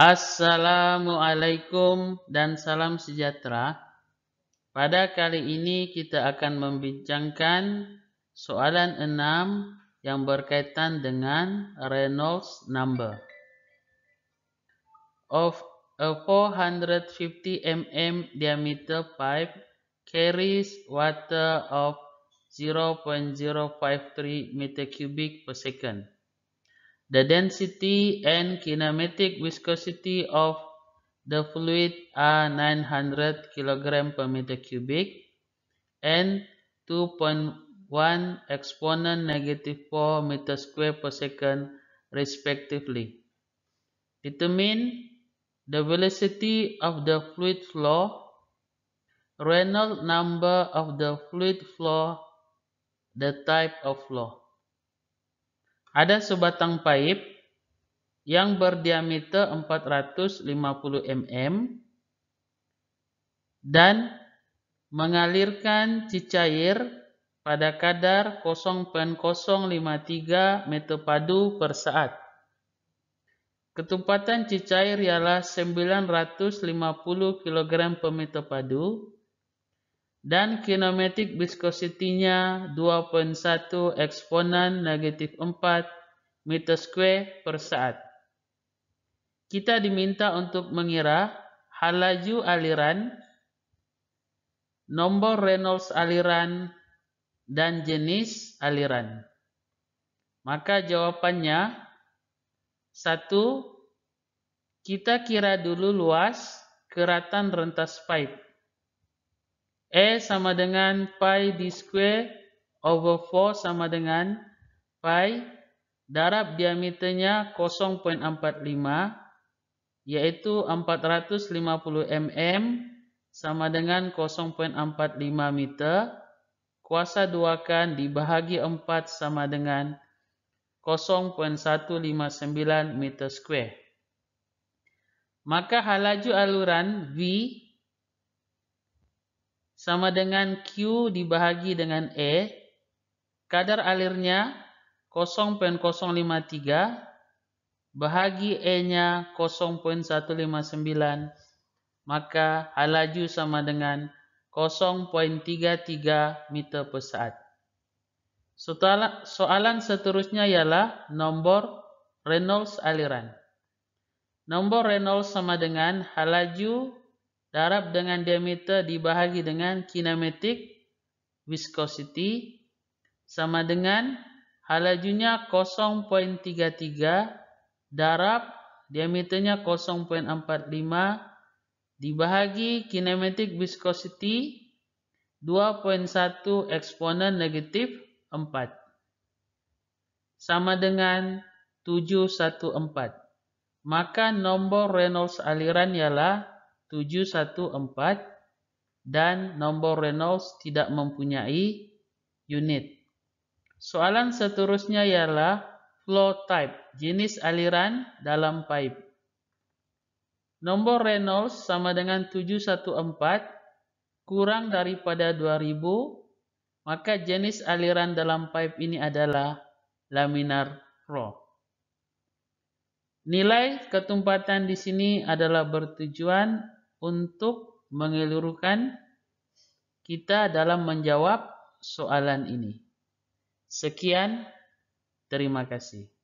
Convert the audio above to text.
Assalamualaikum dan salam sejahtera. Pada kali ini kita akan membincangkan soalan 6 yang berkaitan dengan Reynolds number. Of a 450 mm diameter pipe carries water of 0.053 meter cubic per second. The density and kinematic viscosity of the fluid are 900 kg per meter cubic and 2.1 exponent negative 4 meter square per second respectively. Determine the velocity of the fluid flow, Reynolds number of the fluid flow, the type of flow. Ada sebatang paip yang berdiameter 450 mm dan mengalirkan cicair pada kadar 0,053 meter padu per saat. Ketupatan cicair ialah 950 kg per meter padu dan kinematik viskositinya 2.1 eksponen negatif 4 meter square per saat. Kita diminta untuk mengira halaju aliran, nomor Reynolds aliran, dan jenis aliran. Maka jawabannya, satu, Kita kira dulu luas keratan rentas pipe E sama dengan pi di square over 4 sama dengan pi darab diameternya 0.45 yaitu 450 mm sama dengan 0.45 meter kuasa duakan dibahagi 4 sama dengan 0.159 meter square. Maka halaju aluran V sama dengan Q dibahagi dengan E. Kadar alirnya 0.053 bahagi E-nya 0.159 maka halaju sama dengan 0.33 meter per saat. Soalan seterusnya ialah nombor Reynolds aliran. Nombor Reynolds sama dengan halaju Darab dengan diameter dibahagi dengan kinematic viscosity sama dengan halajunya 0.33 darab diameternya 0.45 dibahagi kinematic viscosity 2.1 eksponen negatif 4 sama dengan 714. Maka nombor Reynolds aliran ialah 714 dan nomor Reynolds tidak mempunyai unit. Soalan seterusnya ialah flow type, jenis aliran dalam pipe. Nomor Reynolds sama dengan 714 kurang daripada 2000, maka jenis aliran dalam pipe ini adalah laminar flow. Nilai ketumpatan di sini adalah bertujuan untuk mengelurukan kita dalam menjawab soalan ini. Sekian, terima kasih.